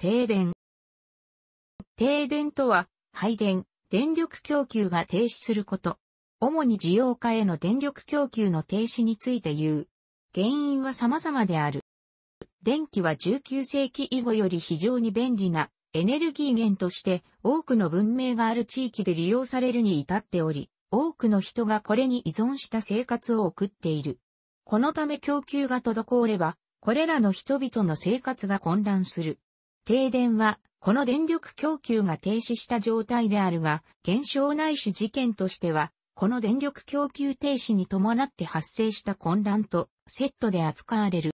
停電。停電とは、配電、電力供給が停止すること。主に需要家への電力供給の停止について言う。原因は様々である。電気は19世紀以後より非常に便利なエネルギー源として多くの文明がある地域で利用されるに至っており、多くの人がこれに依存した生活を送っている。このため供給が滞れば、これらの人々の生活が混乱する。停電は、この電力供給が停止した状態であるが、現象ないし事件としては、この電力供給停止に伴って発生した混乱とセットで扱われる。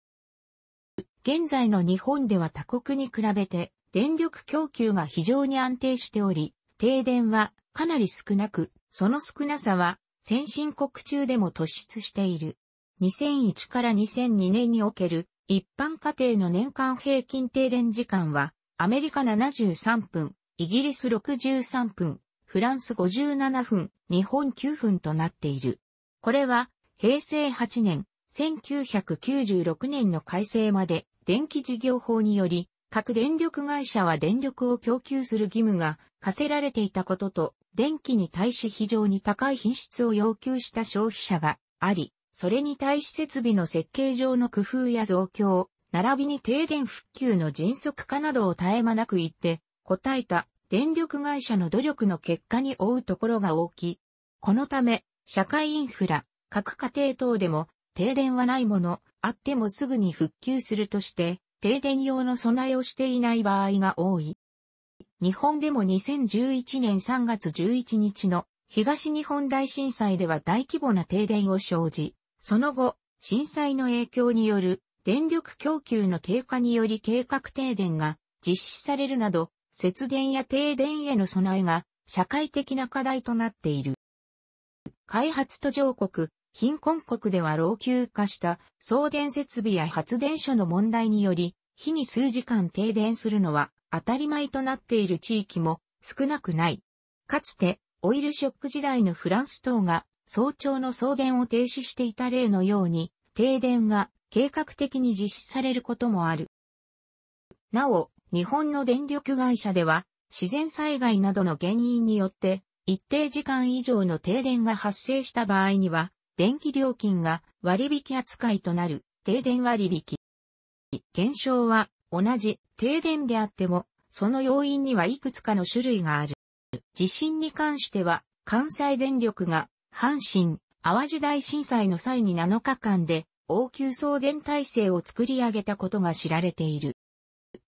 現在の日本では他国に比べて電力供給が非常に安定しており、停電はかなり少なく、その少なさは先進国中でも突出している。2001から2002年における一般家庭の年間平均停電時間は、アメリカ73分、イギリス63分、フランス57分、日本9分となっている。これは、平成8年、1996年の改正まで、電気事業法により、各電力会社は電力を供給する義務が課せられていたことと、電気に対し非常に高い品質を要求した消費者があり、それに対し設備の設計上の工夫や増強、並びに停電復旧の迅速化などを絶え間なく言って、答えた電力会社の努力の結果に追うところが大きい。このため、社会インフラ、各家庭等でも、停電はないもの、あってもすぐに復旧するとして、停電用の備えをしていない場合が多い。日本でも2011年3月11日の東日本大震災では大規模な停電を生じ、その後、震災の影響による電力供給の低下により計画停電が実施されるなど、節電や停電への備えが社会的な課題となっている。開発途上国、貧困国では老朽化した送電設備や発電所の問題により、日に数時間停電するのは当たり前となっている地域も少なくない。かつて、オイルショック時代のフランス等が早朝の送電を停止していた例のように、停電が計画的に実施されることもある。なお、日本の電力会社では、自然災害などの原因によって、一定時間以上の停電が発生した場合には、電気料金が割引扱いとなる停電割引。現象は同じ停電であっても、その要因にはいくつかの種類がある。地震に関しては、関西電力が阪神、淡路大震災の際に7日間で、応急送電体制を作り上げたことが知られている。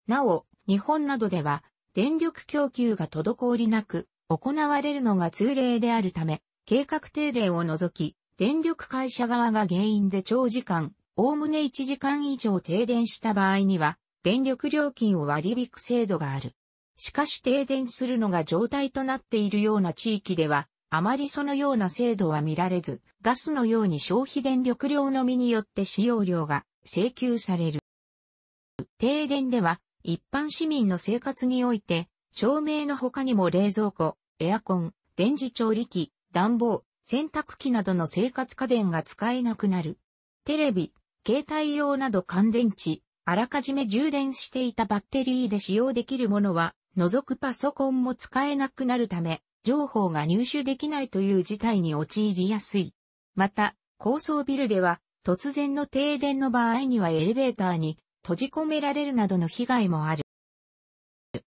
なお、日本などでは、電力供給が滞りなく、行われるのが通例であるため、計画停電を除き、電力会社側が原因で長時間、おおむね1時間以上停電した場合には、電力料金を割引制度がある。しかし停電するのが状態となっているような地域では、あまりそのような制度は見られず、ガスのように消費電力量のみによって使用量が請求される。停電では、一般市民の生活において、照明の他にも冷蔵庫、エアコン、電磁調理器、暖房、洗濯機などの生活家電が使えなくなる。テレビ、携帯用など乾電池、あらかじめ充電していたバッテリーで使用できるものは、除くパソコンも使えなくなるため、情報が入手できないという事態に陥りやすい。また、高層ビルでは突然の停電の場合にはエレベーターに閉じ込められるなどの被害もある。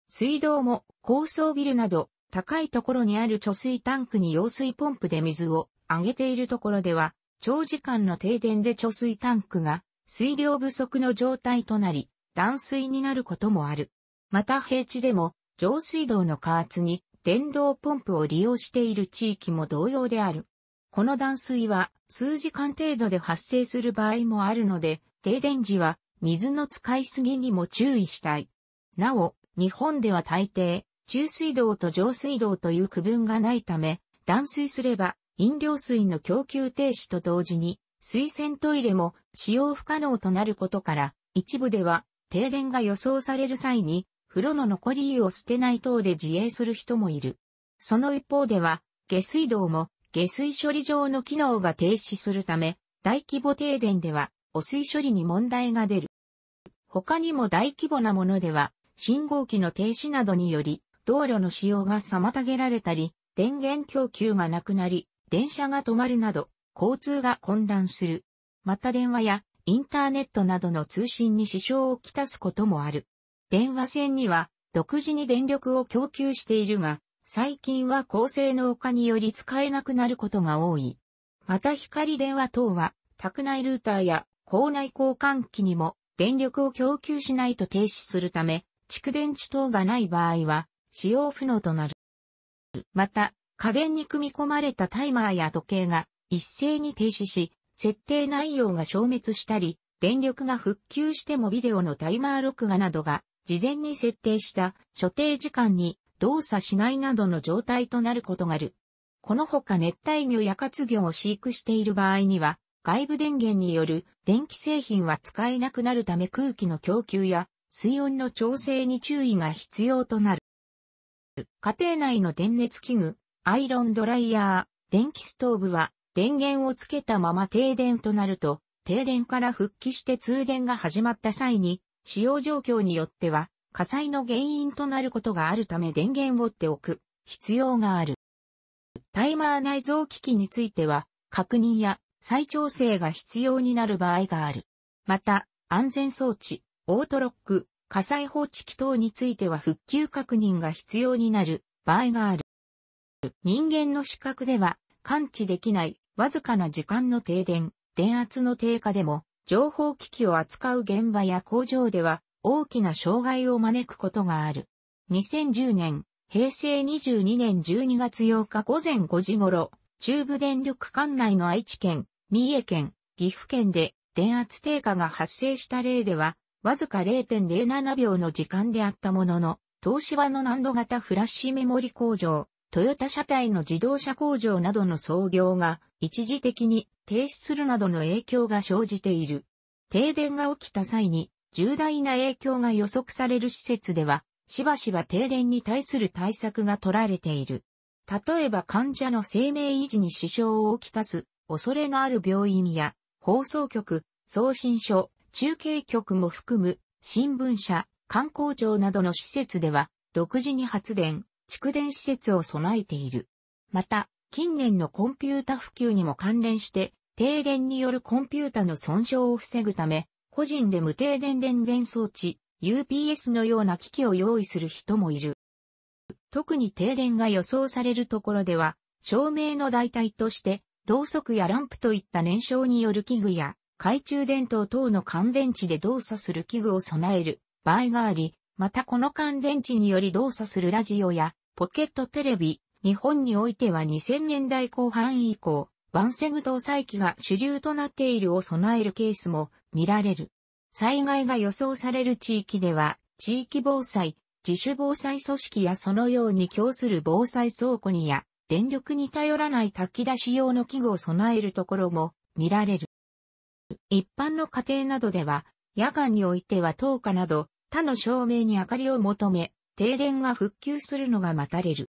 水道も高層ビルなど高いところにある貯水タンクに用水ポンプで水を上げているところでは長時間の停電で貯水タンクが水量不足の状態となり断水になることもある。また平地でも上水道の加圧に電動ポンプを利用している地域も同様である。この断水は数時間程度で発生する場合もあるので、停電時は水の使いすぎにも注意したい。なお、日本では大抵、中水道と上水道という区分がないため、断水すれば飲料水の供給停止と同時に、水洗トイレも使用不可能となることから、一部では停電が予想される際に風呂の残り湯を捨てない等で自衛する人もいる。その一方では、下水道も下水処理場の機能が停止するため、大規模停電では汚水処理に問題が出る。他にも大規模なものでは、信号機の停止などにより、道路の使用が妨げられたり、電源供給がなくなり、電車が止まるなど、交通が混乱する。また電話やインターネットなどの通信に支障をきたすこともある。電話線には独自に電力を供給しているが、最近は高性能化により使えなくなることが多い。また光電話等は、宅内ルーターや校内交換機にも電力を供給しないと停止するため、蓄電池等がない場合は使用不能となる。また、家電に組み込まれたタイマーや時計が一斉に停止し、設定内容が消滅したり、電力が復旧してもビデオのタイマー録画などが事前に設定した所定時間に動作しないなどの状態となることがある。このほか熱帯魚や活魚を飼育している場合には、外部電源による電気製品は使えなくなるため空気の供給や水温の調整に注意が必要となる。家庭内の電熱器具、アイロンドライヤー、電気ストーブは電源をつけたまま停電となると、停電から復帰して通電が始まった際に使用状況によっては火災の原因となることがあるため電源を追っておく必要がある。タイマー内蔵機器については確認や再調整が必要になる場合がある。また、安全装置、オートロック、火災報知器等については復旧確認が必要になる場合がある。人間の視覚では感知できないわずかな時間の停電、電圧の低下でも情報機器を扱う現場や工場では大きな障害を招くことがある。2010年、平成22年12月8日午前5時頃、中部電力管内の愛知県、三重県、岐阜県で電圧低下が発生した例では、わずか0.07秒の時間であったものの、東芝の難度型フラッシュメモリ工場、トヨタ車体の自動車工場などの操業が一時的に停止するなどの影響が生じている。停電が起きた際に重大な影響が予測される施設では、しばしば停電に対する対策が取られている。例えば患者の生命維持に支障をきたす恐れのある病院や放送局、送信所、中継局も含む新聞社、観光庁などの施設では独自に発電、蓄電施設を備えている。また、近年のコンピュータ普及にも関連して、停電によるコンピュータの損傷を防ぐため、個人で無停電電源装置、UPS のような機器を用意する人もいる。特に停電が予想されるところでは、照明の代替として、ろうそくやランプといった燃焼による器具や、懐中電灯等の乾電池で動作する器具を備える場合があり、またこの乾電池により動作するラジオやポケットテレビ、日本においては2000年代後半以降、ワンセグ搭載機が主流となっているを備えるケースも見られる。災害が予想される地域では、地域防災、自主防災組織やそのように供する防災倉庫にや、電力に頼らない炊き出し用の器具を備えるところも見られる。一般の家庭などでは、夜間においては灯火など、他の照明に明かりを求め、停電が復旧するのが待たれる。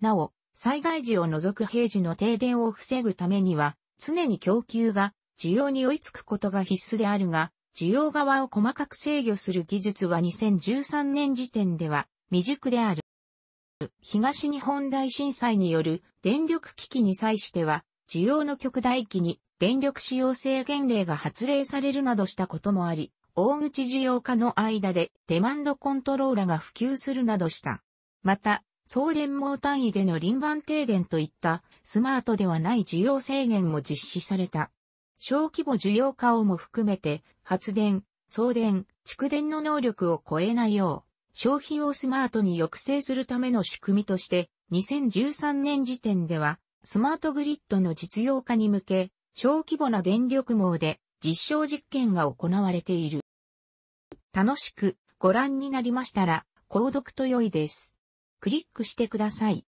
なお、災害時を除く平時の停電を防ぐためには、常に供給が需要に追いつくことが必須であるが、需要側を細かく制御する技術は2013年時点では未熟である。東日本大震災による電力危機に際しては、需要の極大期に電力使用制限令が発令されるなどしたこともあり、大口需要家の間でデマンドコントローラが普及するなどした。また、送電網単位での輪番停電といったスマートではない需要制限も実施された。小規模需要化をも含めて発電、送電、蓄電の能力を超えないよう、消費をスマートに抑制するための仕組みとして、2013年時点では、スマートグリッドの実用化に向け、小規模な電力網で実証実験が行われている。楽しくご覧になりましたら、購読と良いです。クリックしてください。